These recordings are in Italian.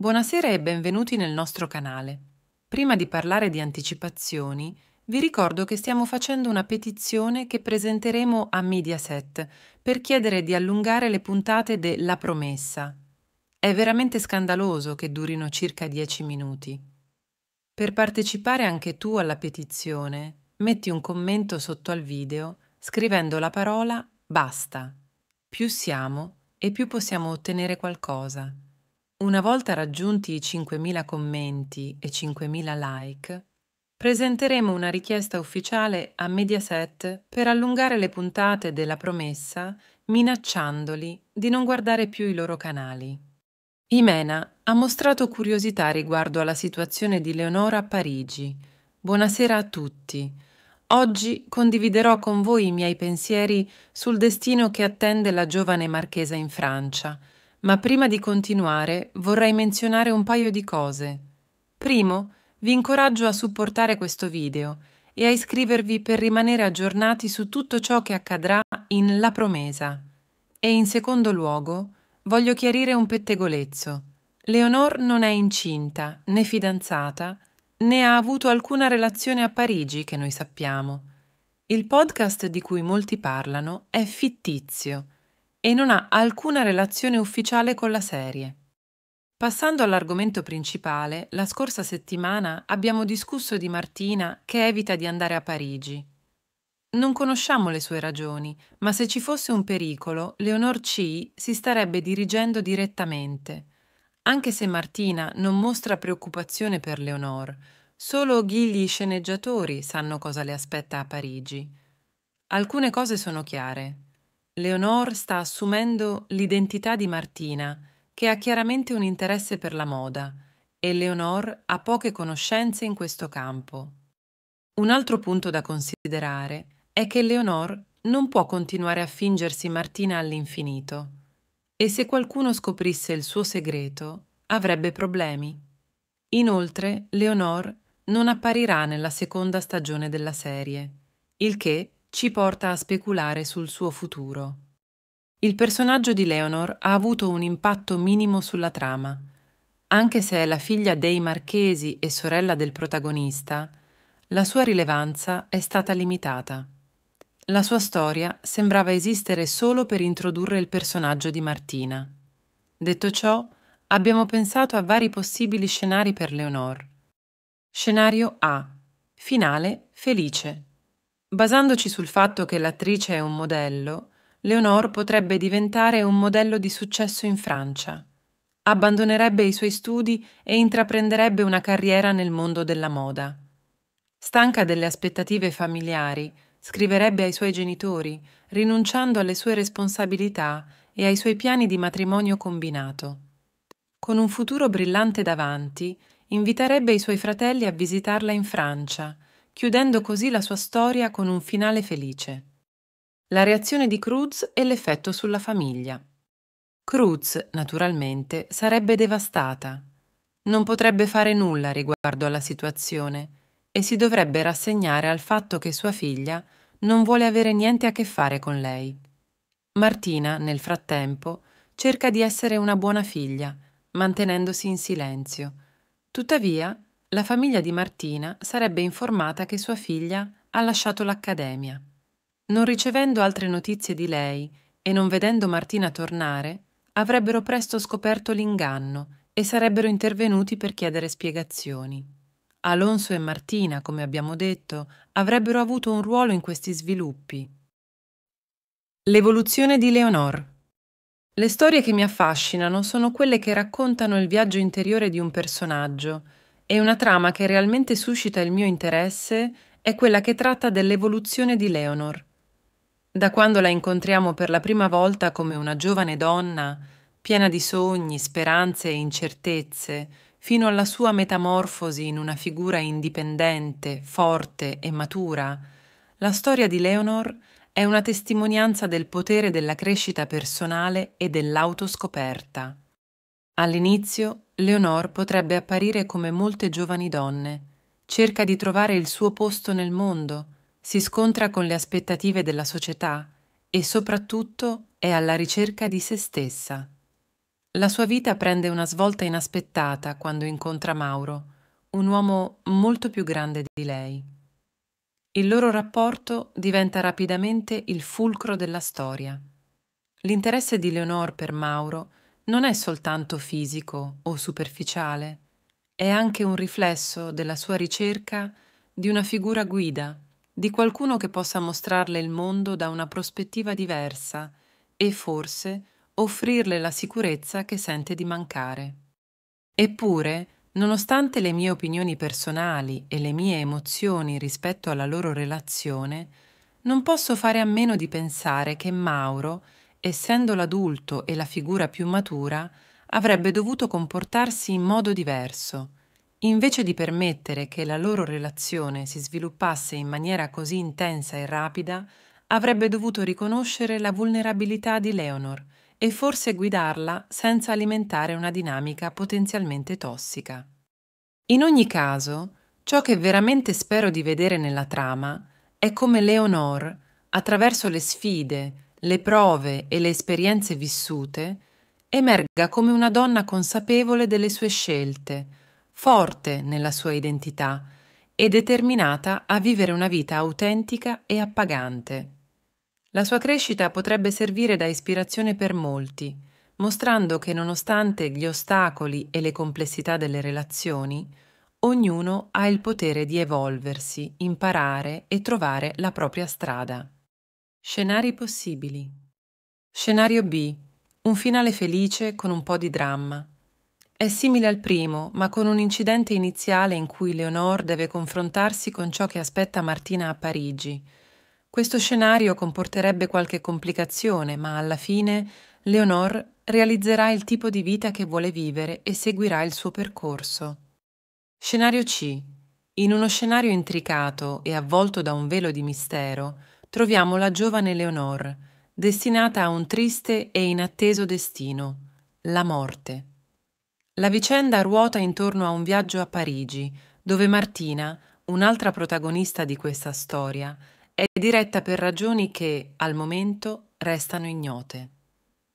Buonasera e benvenuti nel nostro canale. Prima di parlare di anticipazioni, vi ricordo che stiamo facendo una petizione che presenteremo a Mediaset per chiedere di allungare le puntate de La Promessa. È veramente scandaloso che durino circa 10 minuti. Per partecipare anche tu alla petizione, metti un commento sotto al video scrivendo la parola Basta. Più siamo e più possiamo ottenere qualcosa. Una volta raggiunti i 5.000 commenti e 5.000 like, presenteremo una richiesta ufficiale a Mediaset per allungare le puntate della promessa minacciandoli di non guardare più i loro canali. Imena ha mostrato curiosità riguardo alla situazione di Leonora a Parigi. Buonasera a tutti. Oggi condividerò con voi i miei pensieri sul destino che attende la giovane marchesa in Francia – ma prima di continuare vorrei menzionare un paio di cose. Primo, vi incoraggio a supportare questo video e a iscrivervi per rimanere aggiornati su tutto ciò che accadrà in La Promesa. E in secondo luogo, voglio chiarire un pettegolezzo. Leonor non è incinta, né fidanzata, né ha avuto alcuna relazione a Parigi che noi sappiamo. Il podcast di cui molti parlano è fittizio e non ha alcuna relazione ufficiale con la serie. Passando all'argomento principale, la scorsa settimana abbiamo discusso di Martina che evita di andare a Parigi. Non conosciamo le sue ragioni, ma se ci fosse un pericolo, Leonor C. si starebbe dirigendo direttamente. Anche se Martina non mostra preoccupazione per Leonor, solo ghigli sceneggiatori sanno cosa le aspetta a Parigi. Alcune cose sono chiare. Leonor sta assumendo l'identità di Martina, che ha chiaramente un interesse per la moda, e Leonor ha poche conoscenze in questo campo. Un altro punto da considerare è che Leonor non può continuare a fingersi Martina all'infinito, e se qualcuno scoprisse il suo segreto avrebbe problemi. Inoltre, Leonor non apparirà nella seconda stagione della serie, il che ci porta a speculare sul suo futuro. Il personaggio di Leonor ha avuto un impatto minimo sulla trama. Anche se è la figlia dei marchesi e sorella del protagonista, la sua rilevanza è stata limitata. La sua storia sembrava esistere solo per introdurre il personaggio di Martina. Detto ciò, abbiamo pensato a vari possibili scenari per Leonor. Scenario A. Finale felice. Basandoci sul fatto che l'attrice è un modello, Leonor potrebbe diventare un modello di successo in Francia. Abbandonerebbe i suoi studi e intraprenderebbe una carriera nel mondo della moda. Stanca delle aspettative familiari, scriverebbe ai suoi genitori, rinunciando alle sue responsabilità e ai suoi piani di matrimonio combinato. Con un futuro brillante davanti, inviterebbe i suoi fratelli a visitarla in Francia, chiudendo così la sua storia con un finale felice. La reazione di Cruz e l'effetto sulla famiglia. Cruz, naturalmente, sarebbe devastata. Non potrebbe fare nulla riguardo alla situazione e si dovrebbe rassegnare al fatto che sua figlia non vuole avere niente a che fare con lei. Martina, nel frattempo, cerca di essere una buona figlia, mantenendosi in silenzio. Tuttavia, la famiglia di Martina sarebbe informata che sua figlia ha lasciato l'accademia. Non ricevendo altre notizie di lei e non vedendo Martina tornare, avrebbero presto scoperto l'inganno e sarebbero intervenuti per chiedere spiegazioni. Alonso e Martina, come abbiamo detto, avrebbero avuto un ruolo in questi sviluppi. L'evoluzione di Leonor. Le storie che mi affascinano sono quelle che raccontano il viaggio interiore di un personaggio, e una trama che realmente suscita il mio interesse è quella che tratta dell'evoluzione di Leonor. Da quando la incontriamo per la prima volta come una giovane donna, piena di sogni, speranze e incertezze, fino alla sua metamorfosi in una figura indipendente, forte e matura, la storia di Leonor è una testimonianza del potere della crescita personale e dell'autoscoperta. All'inizio Leonor potrebbe apparire come molte giovani donne. Cerca di trovare il suo posto nel mondo, si scontra con le aspettative della società e soprattutto è alla ricerca di se stessa. La sua vita prende una svolta inaspettata quando incontra Mauro, un uomo molto più grande di lei. Il loro rapporto diventa rapidamente il fulcro della storia. L'interesse di Leonor per Mauro non è soltanto fisico o superficiale, è anche un riflesso della sua ricerca di una figura guida, di qualcuno che possa mostrarle il mondo da una prospettiva diversa e forse offrirle la sicurezza che sente di mancare. Eppure, nonostante le mie opinioni personali e le mie emozioni rispetto alla loro relazione, non posso fare a meno di pensare che Mauro essendo l'adulto e la figura più matura, avrebbe dovuto comportarsi in modo diverso. Invece di permettere che la loro relazione si sviluppasse in maniera così intensa e rapida, avrebbe dovuto riconoscere la vulnerabilità di Leonor e forse guidarla senza alimentare una dinamica potenzialmente tossica. In ogni caso, ciò che veramente spero di vedere nella trama è come Leonor, attraverso le sfide, le prove e le esperienze vissute, emerga come una donna consapevole delle sue scelte, forte nella sua identità e determinata a vivere una vita autentica e appagante. La sua crescita potrebbe servire da ispirazione per molti, mostrando che nonostante gli ostacoli e le complessità delle relazioni, ognuno ha il potere di evolversi, imparare e trovare la propria strada. Scenari possibili. Scenario B. Un finale felice con un po' di dramma. È simile al primo, ma con un incidente iniziale in cui Leonor deve confrontarsi con ciò che aspetta Martina a Parigi. Questo scenario comporterebbe qualche complicazione, ma alla fine Leonor realizzerà il tipo di vita che vuole vivere e seguirà il suo percorso. Scenario C. In uno scenario intricato e avvolto da un velo di mistero, troviamo la giovane Leonor, destinata a un triste e inatteso destino, la morte. La vicenda ruota intorno a un viaggio a Parigi, dove Martina, un'altra protagonista di questa storia, è diretta per ragioni che, al momento, restano ignote.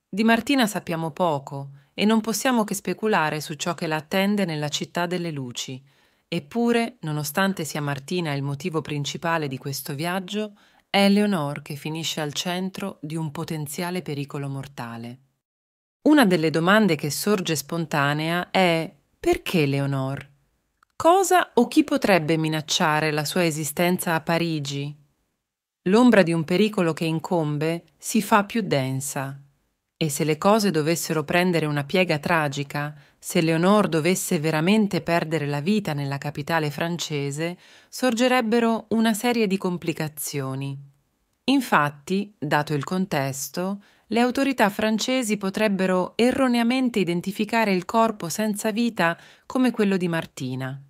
Di Martina sappiamo poco e non possiamo che speculare su ciò che la attende nella città delle luci. Eppure, nonostante sia Martina il motivo principale di questo viaggio, è Eleonore che finisce al centro di un potenziale pericolo mortale. Una delle domande che sorge spontanea è perché Eleonore? Cosa o chi potrebbe minacciare la sua esistenza a Parigi? L'ombra di un pericolo che incombe si fa più densa e se le cose dovessero prendere una piega tragica, se Leonor dovesse veramente perdere la vita nella capitale francese, sorgerebbero una serie di complicazioni. Infatti, dato il contesto, le autorità francesi potrebbero erroneamente identificare il corpo senza vita come quello di Martina.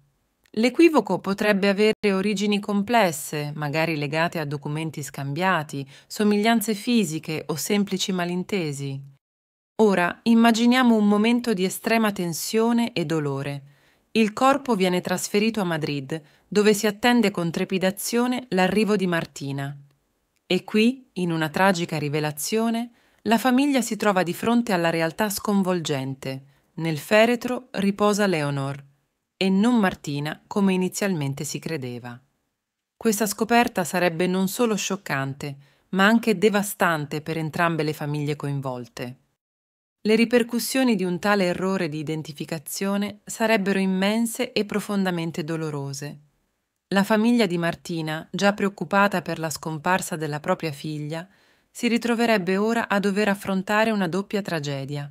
L'equivoco potrebbe avere origini complesse, magari legate a documenti scambiati, somiglianze fisiche o semplici malintesi. Ora immaginiamo un momento di estrema tensione e dolore. Il corpo viene trasferito a Madrid, dove si attende con trepidazione l'arrivo di Martina. E qui, in una tragica rivelazione, la famiglia si trova di fronte alla realtà sconvolgente. Nel feretro riposa Leonor e non Martina come inizialmente si credeva. Questa scoperta sarebbe non solo scioccante, ma anche devastante per entrambe le famiglie coinvolte. Le ripercussioni di un tale errore di identificazione sarebbero immense e profondamente dolorose. La famiglia di Martina, già preoccupata per la scomparsa della propria figlia, si ritroverebbe ora a dover affrontare una doppia tragedia.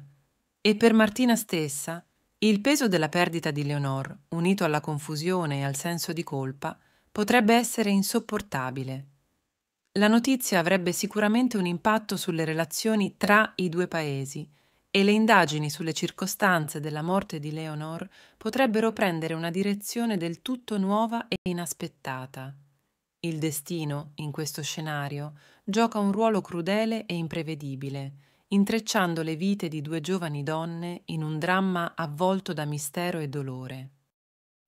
E per Martina stessa il peso della perdita di Leonor, unito alla confusione e al senso di colpa, potrebbe essere insopportabile. La notizia avrebbe sicuramente un impatto sulle relazioni tra i due paesi e le indagini sulle circostanze della morte di Leonor potrebbero prendere una direzione del tutto nuova e inaspettata. Il destino, in questo scenario, gioca un ruolo crudele e imprevedibile, intrecciando le vite di due giovani donne in un dramma avvolto da mistero e dolore.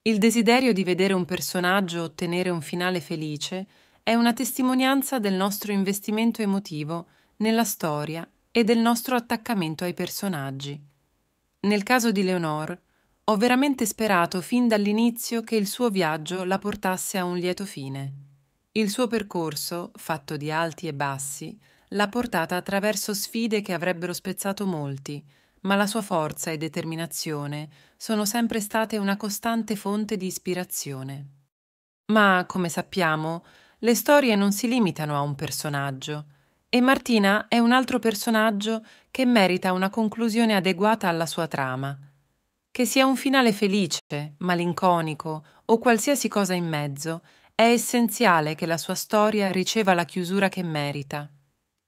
Il desiderio di vedere un personaggio ottenere un finale felice è una testimonianza del nostro investimento emotivo nella storia e del nostro attaccamento ai personaggi. Nel caso di Leonor, ho veramente sperato fin dall'inizio che il suo viaggio la portasse a un lieto fine. Il suo percorso, fatto di alti e bassi, l'ha portata attraverso sfide che avrebbero spezzato molti, ma la sua forza e determinazione sono sempre state una costante fonte di ispirazione. Ma, come sappiamo, le storie non si limitano a un personaggio, e Martina è un altro personaggio che merita una conclusione adeguata alla sua trama. Che sia un finale felice, malinconico o qualsiasi cosa in mezzo, è essenziale che la sua storia riceva la chiusura che merita.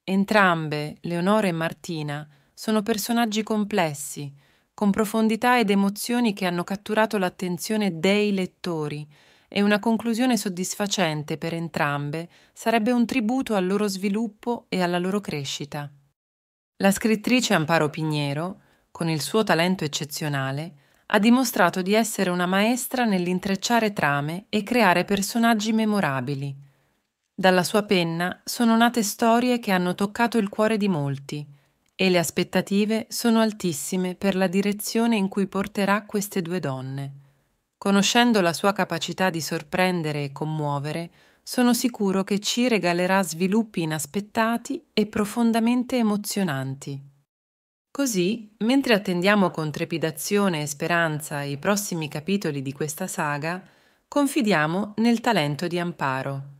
Entrambe, Leonora e Martina, sono personaggi complessi, con profondità ed emozioni che hanno catturato l'attenzione dei lettori e una conclusione soddisfacente per entrambe sarebbe un tributo al loro sviluppo e alla loro crescita. La scrittrice Amparo Pignero, con il suo talento eccezionale, ha dimostrato di essere una maestra nell'intrecciare trame e creare personaggi memorabili, dalla sua penna sono nate storie che hanno toccato il cuore di molti e le aspettative sono altissime per la direzione in cui porterà queste due donne. Conoscendo la sua capacità di sorprendere e commuovere, sono sicuro che ci regalerà sviluppi inaspettati e profondamente emozionanti. Così, mentre attendiamo con trepidazione e speranza i prossimi capitoli di questa saga, confidiamo nel talento di Amparo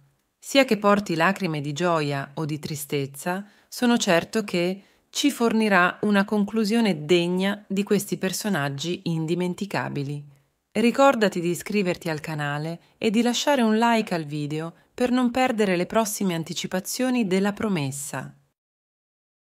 sia che porti lacrime di gioia o di tristezza, sono certo che ci fornirà una conclusione degna di questi personaggi indimenticabili. Ricordati di iscriverti al canale e di lasciare un like al video per non perdere le prossime anticipazioni della promessa.